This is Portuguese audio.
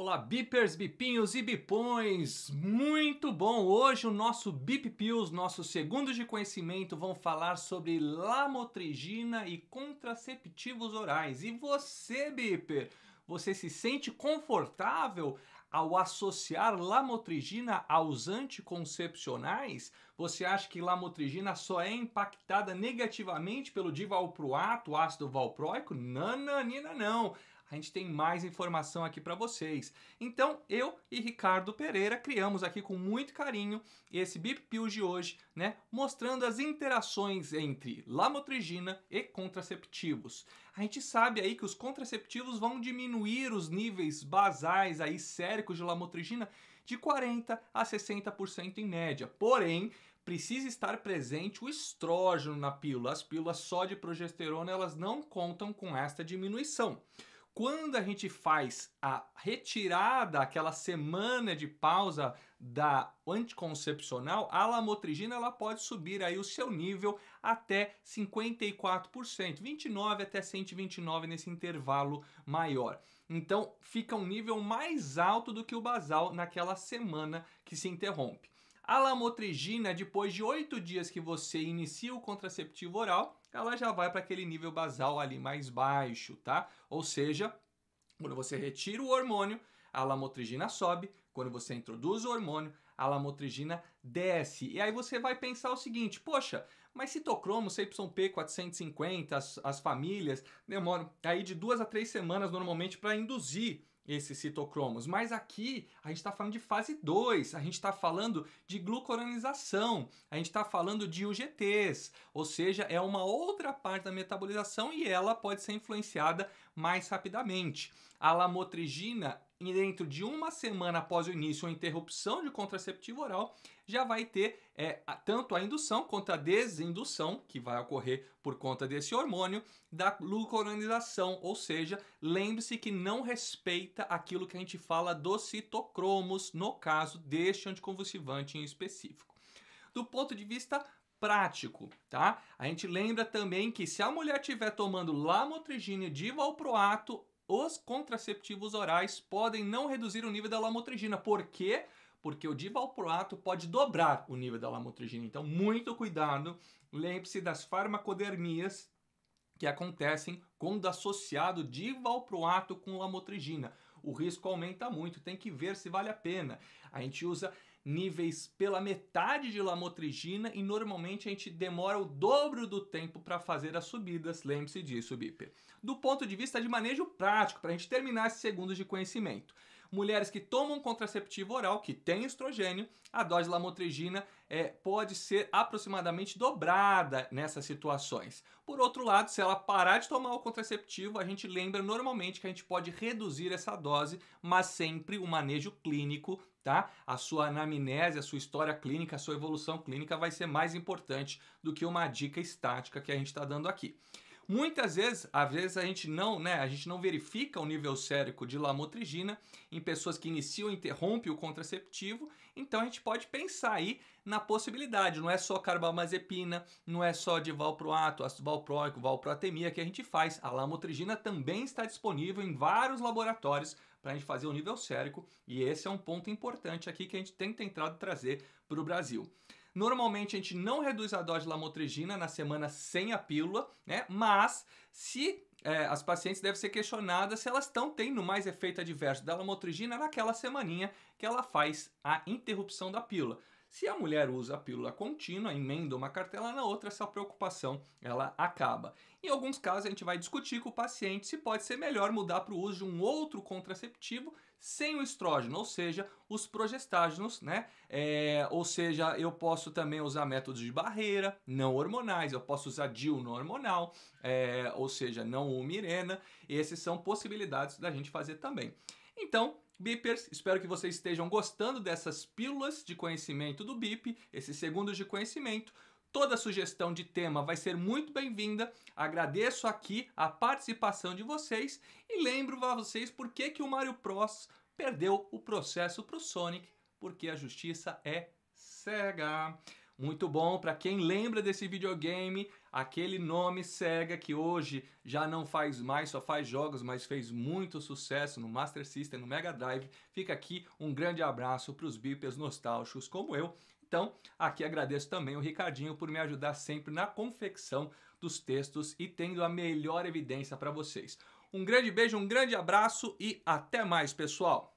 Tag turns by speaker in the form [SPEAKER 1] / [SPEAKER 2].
[SPEAKER 1] Olá, bipers, bipinhos e bipões! Muito bom! Hoje o nosso Bip Pills, nossos segundos de conhecimento, vão falar sobre lamotrigina e contraceptivos orais. E você, biper, você se sente confortável ao associar lamotrigina aos anticoncepcionais? Você acha que lamotrigina só é impactada negativamente pelo divalproato, ácido valproico? Nananina não! a gente tem mais informação aqui para vocês. Então, eu e Ricardo Pereira criamos aqui com muito carinho esse Bip Pill de hoje, né, mostrando as interações entre lamotrigina e contraceptivos. A gente sabe aí que os contraceptivos vão diminuir os níveis basais aí séricos de lamotrigina de 40 a 60% em média. Porém, precisa estar presente o estrógeno na pílula. As pílulas só de progesterona, elas não contam com esta diminuição quando a gente faz a retirada, aquela semana de pausa da anticoncepcional, a lamotrigina ela pode subir aí o seu nível até 54%, 29 até 129 nesse intervalo maior. Então fica um nível mais alto do que o basal naquela semana que se interrompe. A lamotrigina, depois de oito dias que você inicia o contraceptivo oral, ela já vai para aquele nível basal ali mais baixo, tá? Ou seja, quando você retira o hormônio, a lamotrigina sobe, quando você introduz o hormônio, a lamotrigina desce. E aí você vai pensar o seguinte: poxa, mas citocromo CYP450, as, as famílias demoram aí de duas a três semanas normalmente para induzir esses citocromos. Mas aqui a gente está falando de fase 2, a gente está falando de glucoronização, a gente está falando de UGTs, ou seja, é uma outra parte da metabolização e ela pode ser influenciada mais rapidamente. A lamotrigina, dentro de uma semana após o início ou interrupção de contraceptivo oral, já vai ter é, tanto a indução quanto a desindução, que vai ocorrer por conta desse hormônio, da glucoronização, ou seja, lembre-se que não respeita aquilo que a gente fala dos citocromos, no caso deste anticonvulsivante em específico. Do ponto de vista prático, tá? A gente lembra também que se a mulher estiver tomando lamotrigina de valproato, os contraceptivos orais podem não reduzir o nível da lamotrigina. Por quê? Porque o divalproato pode dobrar o nível da lamotrigina. Então, muito cuidado. Lembre-se das farmacodermias que acontecem quando associado divalproato com lamotrigina o risco aumenta muito, tem que ver se vale a pena. A gente usa níveis pela metade de lamotrigina e normalmente a gente demora o dobro do tempo para fazer as subidas, lembre-se disso, Biper. Do ponto de vista de manejo prático, para a gente terminar esses segundos de conhecimento mulheres que tomam contraceptivo oral, que tem estrogênio, a dose de lamotrigina é, pode ser aproximadamente dobrada nessas situações. Por outro lado, se ela parar de tomar o contraceptivo, a gente lembra normalmente que a gente pode reduzir essa dose, mas sempre o manejo clínico, tá? A sua anamnese, a sua história clínica, a sua evolução clínica vai ser mais importante do que uma dica estática que a gente está dando aqui. Muitas vezes, às vezes a gente não, né, a gente não verifica o nível sérico de lamotrigina em pessoas que iniciam e interrompem o contraceptivo, então a gente pode pensar aí na possibilidade, não é só carbamazepina, não é só de valproato, ácido valproico, valproatemia que a gente faz. A lamotrigina também está disponível em vários laboratórios para a gente fazer o nível sérico e esse é um ponto importante aqui que a gente tem tentado trazer para o Brasil. Normalmente a gente não reduz a dose de lamotrigina na semana sem a pílula, né? Mas se é, as pacientes devem ser questionadas se elas estão tendo mais efeito adverso da lamotrigina naquela semaninha que ela faz a interrupção da pílula. Se a mulher usa a pílula contínua, emenda uma cartela na outra, essa preocupação ela acaba. Em alguns casos, a gente vai discutir com o paciente se pode ser melhor mudar para o uso de um outro contraceptivo sem o estrógeno, ou seja, os progestágenos, né? É, ou seja, eu posso também usar métodos de barreira não hormonais, eu posso usar DIL não hormonal, é, ou seja, não o umirena. Esses são possibilidades da gente fazer também. Então, Beepers, espero que vocês estejam gostando dessas pílulas de conhecimento do Bip, esses segundos de conhecimento. Toda sugestão de tema vai ser muito bem-vinda. Agradeço aqui a participação de vocês e lembro a vocês por que, que o Mario Bros perdeu o processo para o Sonic, porque a justiça é cega. Muito bom para quem lembra desse videogame, aquele nome Sega que hoje já não faz mais, só faz jogos, mas fez muito sucesso no Master System, no Mega Drive. Fica aqui um grande abraço para os bipes nostálgicos como eu. Então, aqui agradeço também o Ricardinho por me ajudar sempre na confecção dos textos e tendo a melhor evidência para vocês. Um grande beijo, um grande abraço e até mais, pessoal!